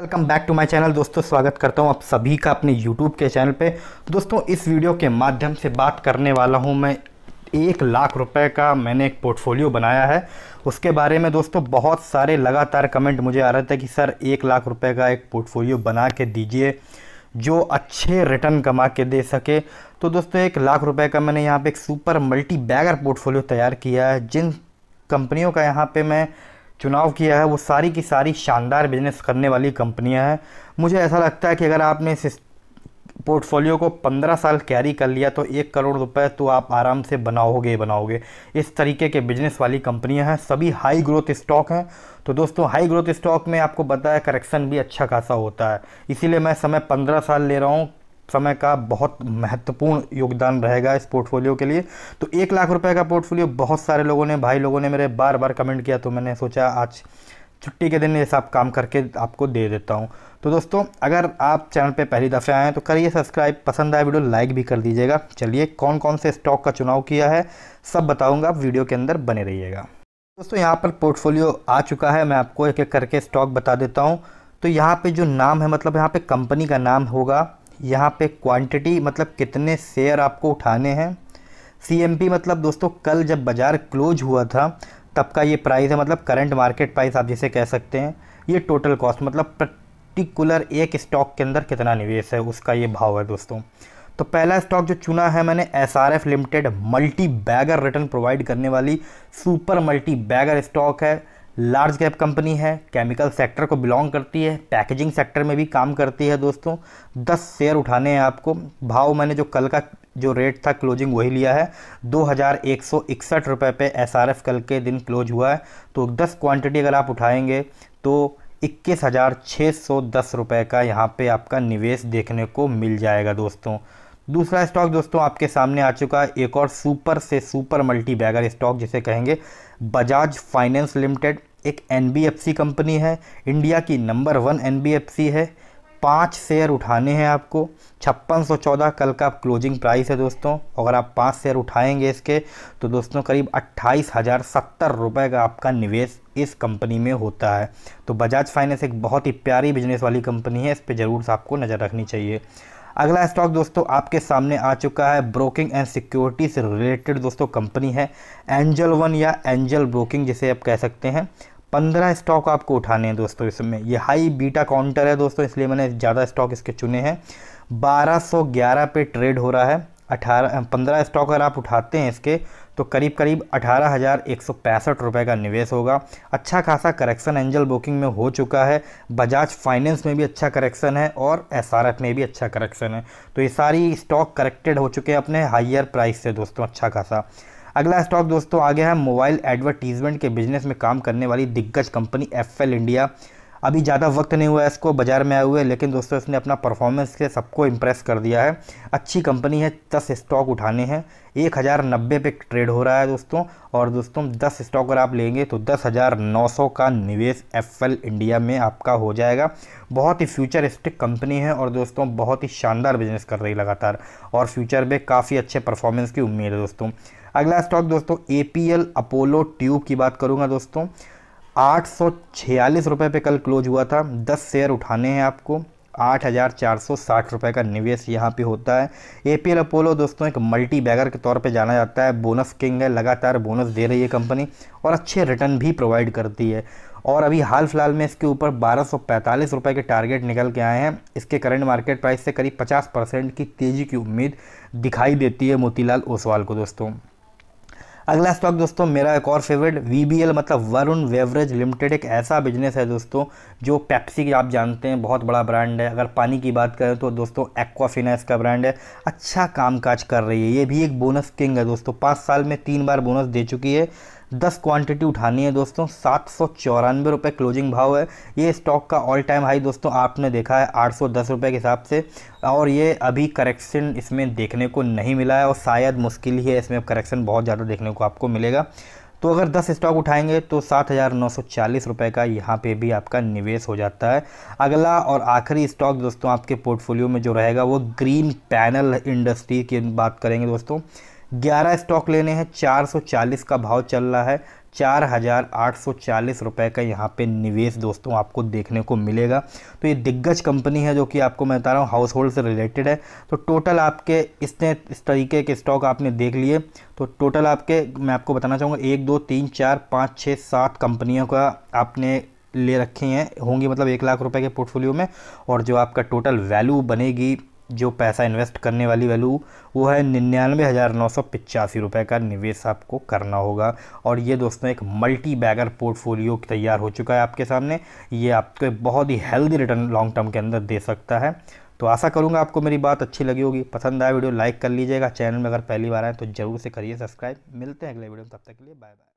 welcome back to my channel दोस्तों स्वागत करता हूं आप सभी का अपने यूट्यूब के चैनल पे तो दोस्तों इस वीडियो के माध्यम से बात करने वाला हूं मैं एक लाख रुपए का मैंने एक पोर्टफोलियो बनाया है उसके बारे में दोस्तों बहुत सारे लगातार कमेंट मुझे आ रहे थे कि सर एक लाख रुपये का एक पोर्टफोलियो बना के दीजिए जो अच्छे रिटर्न कमा के दे सके तो दोस्तों एक लाख रुपये का मैंने यहाँ पर एक सुपर मल्टी बैगर पोर्टफोलियो तैयार किया है जिन कंपनियों का यहाँ पर मैं चुनाव किया है वो सारी की सारी शानदार बिजनेस करने वाली कंपनियां हैं मुझे ऐसा लगता है कि अगर आपने इस पोर्टफोलियो को पंद्रह साल कैरी कर लिया तो एक करोड़ रुपए तो आप आराम से बनाओगे बनाओगे इस तरीके के बिजनेस वाली कंपनियां हैं सभी हाई ग्रोथ स्टॉक हैं तो दोस्तों हाई ग्रोथ स्टॉक में आपको बताया करेक्शन भी अच्छा खासा होता है इसीलिए मैं समय पंद्रह साल ले रहा हूँ समय का बहुत महत्वपूर्ण योगदान रहेगा इस पोर्टफोलियो के लिए तो एक लाख रुपए का पोर्टफोलियो बहुत सारे लोगों ने भाई लोगों ने मेरे बार बार कमेंट किया तो मैंने सोचा आज छुट्टी के दिन ये सब काम करके आपको दे देता हूँ तो दोस्तों अगर आप चैनल पे पहली दफ़े आए हैं तो करिए सब्सक्राइब पसंद आए वीडियो लाइक भी कर दीजिएगा चलिए कौन कौन से स्टॉक का चुनाव किया है सब बताऊँगा आप वीडियो के अंदर बने रहिएगा दोस्तों यहाँ पर पोर्टफोलियो आ चुका है मैं आपको एक एक करके स्टॉक बता देता हूँ तो यहाँ पे जो नाम है मतलब यहाँ पे कंपनी का नाम होगा यहाँ पे क्वांटिटी मतलब कितने शेयर आपको उठाने हैं सी मतलब दोस्तों कल जब बाज़ार क्लोज हुआ था तब का ये प्राइस है मतलब करंट मार्केट प्राइस आप जिसे कह सकते हैं ये टोटल कॉस्ट मतलब पर्टिकुलर एक स्टॉक के अंदर कितना निवेश है उसका ये भाव है दोस्तों तो पहला स्टॉक जो चुना है मैंने S R F limited multi bagger return provide करने वाली सुपर मल्टी बैगर स्टॉक है लार्ज कैप कंपनी है केमिकल सेक्टर को बिलोंग करती है पैकेजिंग सेक्टर में भी काम करती है दोस्तों दस शेयर उठाने हैं आपको भाव मैंने जो कल का जो रेट था क्लोजिंग वही लिया है दो हज़ार एक सौ इकसठ रुपये पे एस कल के दिन क्लोज हुआ है तो दस क्वांटिटी अगर आप उठाएंगे तो इक्कीस हज़ार छः सौ दस रुपये का यहाँ पे आपका निवेश देखने को मिल जाएगा दोस्तों दूसरा स्टॉक दोस्तों आपके सामने आ चुका है एक और सुपर से सुपर मल्टी बैगर स्टॉक जिसे कहेंगे बजाज फाइनेंस लिमिटेड एक एनबीएफसी कंपनी है इंडिया की नंबर वन एनबीएफसी है पाँच शेयर उठाने हैं आपको छप्पन सौ चौदह कल का क्लोजिंग प्राइस है दोस्तों अगर आप पाँच शेयर उठाएंगे इसके तो दोस्तों करीब अट्ठाईस हज़ार सत्तर रुपये का आपका निवेश इस कंपनी में होता है तो बजाज फाइनेंस एक बहुत ही प्यारी बिजनेस वाली कंपनी है इस पर ज़रूर आपको नज़र रखनी चाहिए अगला स्टॉक दोस्तों आपके सामने आ चुका है ब्रोकिंग एंड सिक्योरिटी से रिलेटेड दोस्तों कंपनी है एंजल वन या एंजल ब्रोकिंग जिसे आप कह सकते हैं पंद्रह स्टॉक आपको उठाने हैं दोस्तों इसमें ये हाई बीटा काउंटर है दोस्तों इसलिए मैंने ज़्यादा स्टॉक इसके चुने हैं 1211 पे ट्रेड हो रहा है अठारह पंद्रह स्टॉक अगर आप उठाते हैं इसके तो करीब करीब अठारह हज़ार एक सौ पैंसठ रुपये का निवेश होगा अच्छा खासा करेक्शन एंजल बुकिंग में हो चुका है बजाज फाइनेंस में भी अच्छा करेक्शन है और एस में भी अच्छा करेक्शन है तो ये सारी स्टॉक करेक्टेड हो चुके हैं अपने हाइयर प्राइस से दोस्तों अच्छा खासा अगला स्टॉक दोस्तों आ गया है मोबाइल एडवर्टीजमेंट के बिजनेस में काम करने वाली दिग्गज कंपनी एफ इंडिया अभी ज़्यादा वक्त नहीं हुआ है इसको बाज़ार में आए हुए लेकिन दोस्तों इसने अपना परफॉर्मेंस से सबको इम्प्रेस कर दिया है अच्छी कंपनी है दस स्टॉक उठाने हैं एक हज़ार नब्बे पे ट्रेड हो रहा है दोस्तों और दोस्तों दस स्टॉक अगर आप लेंगे तो दस हज़ार नौ सौ का निवेश एफएल इंडिया में आपका हो जाएगा बहुत ही फ्यूचरिस्टिक कंपनी है और दोस्तों बहुत ही शानदार बिजनेस कर रही लगातार और फ्यूचर में काफ़ी अच्छे परफॉर्मेंस की उम्मीद है दोस्तों अगला स्टॉक दोस्तों ए अपोलो ट्यूब की बात करूँगा दोस्तों आठ सौ छियालीस रुपये पर कल क्लोज हुआ था दस शेयर उठाने हैं आपको आठ हज़ार चार सौ साठ रुपये का निवेश यहाँ पे होता है ए पी एल अपोलो दोस्तों एक मल्टी बैगर के तौर पे जाना जाता है बोनस किंग है लगातार बोनस दे रही है कंपनी और अच्छे रिटर्न भी प्रोवाइड करती है और अभी हाल फिलहाल में इसके ऊपर बारह सौ पैंतालीस रुपये के टारगेट निकल के आए हैं इसके करंट मार्केट प्राइस से करीब पचास परसेंट की तेज़ी की उम्मीद दिखाई देती है मोतीलाल ओसवाल को दोस्तों अगला स्टॉक दोस्तों मेरा एक और फेवरेट वी मतलब वरुण वेवरेज लिमिटेड एक ऐसा बिजनेस है दोस्तों जो पेप्सी आप जानते हैं बहुत बड़ा ब्रांड है अगर पानी की बात करें तो दोस्तों एक्वाफिनेस का ब्रांड है अच्छा काम काज कर रही है ये भी एक बोनस किंग है दोस्तों पाँच साल में तीन बार बोनस दे चुकी है दस क्वांटिटी उठानी है दोस्तों सात सौ चौरानवे रुपये क्लोजिंग भाव है ये स्टॉक का ऑल टाइम हाई दोस्तों आपने देखा है आठ सौ दस रुपये के हिसाब से और ये अभी करेक्शन इसमें देखने को नहीं मिला है और शायद मुश्किल ही है इसमें करेक्शन बहुत ज़्यादा देखने को आपको मिलेगा तो अगर 10 स्टॉक उठाएंगे तो सात हज़ार नौ सौ चालीस रुपये का यहाँ पे भी आपका निवेश हो जाता है अगला और आखिरी स्टॉक दोस्तों आपके पोर्टफोलियो में जो रहेगा वो ग्रीन पैनल इंडस्ट्री की बात करेंगे दोस्तों ग्यारह स्टॉक लेने हैं 440 का भाव चल रहा है चार हज़ार आठ सौ चालीस रुपये का यहाँ पे निवेश दोस्तों आपको देखने को मिलेगा तो ये दिग्गज कंपनी है जो कि आपको मैं बता रहा हूँ हाउस होल्ड से रिलेटेड है तो टोटल आपके इसने इस तरीके के स्टॉक आपने देख लिए तो टोटल आपके मैं आपको बताना चाहूँगा एक दो तीन चार पाँच छः सात कंपनियों का आपने ले रखे हैं होंगी मतलब एक लाख रुपए के पोर्टफोलियो में और जो आपका टोटल वैल्यू बनेगी जो पैसा इन्वेस्ट करने वाली वैल्यू वो है निन्यानवे हज़ार नौ सौ पिचासी रुपये का निवेश आपको करना होगा और ये दोस्तों एक मल्टी बैगर पोर्टफोलियो तैयार हो चुका है आपके सामने ये आपको बहुत ही हेल्दी रिटर्न लॉन्ग टर्म के अंदर दे सकता है तो आशा करूँगा आपको मेरी बात अच्छी लगी होगी पसंद आया वीडियो लाइक कर लीजिएगा चैनल में अगर पहली बार आए तो ज़रूर से करिए सब्सक्राइब मिलते हैं अगले वीडियो में तब तक के लिए बाय बाय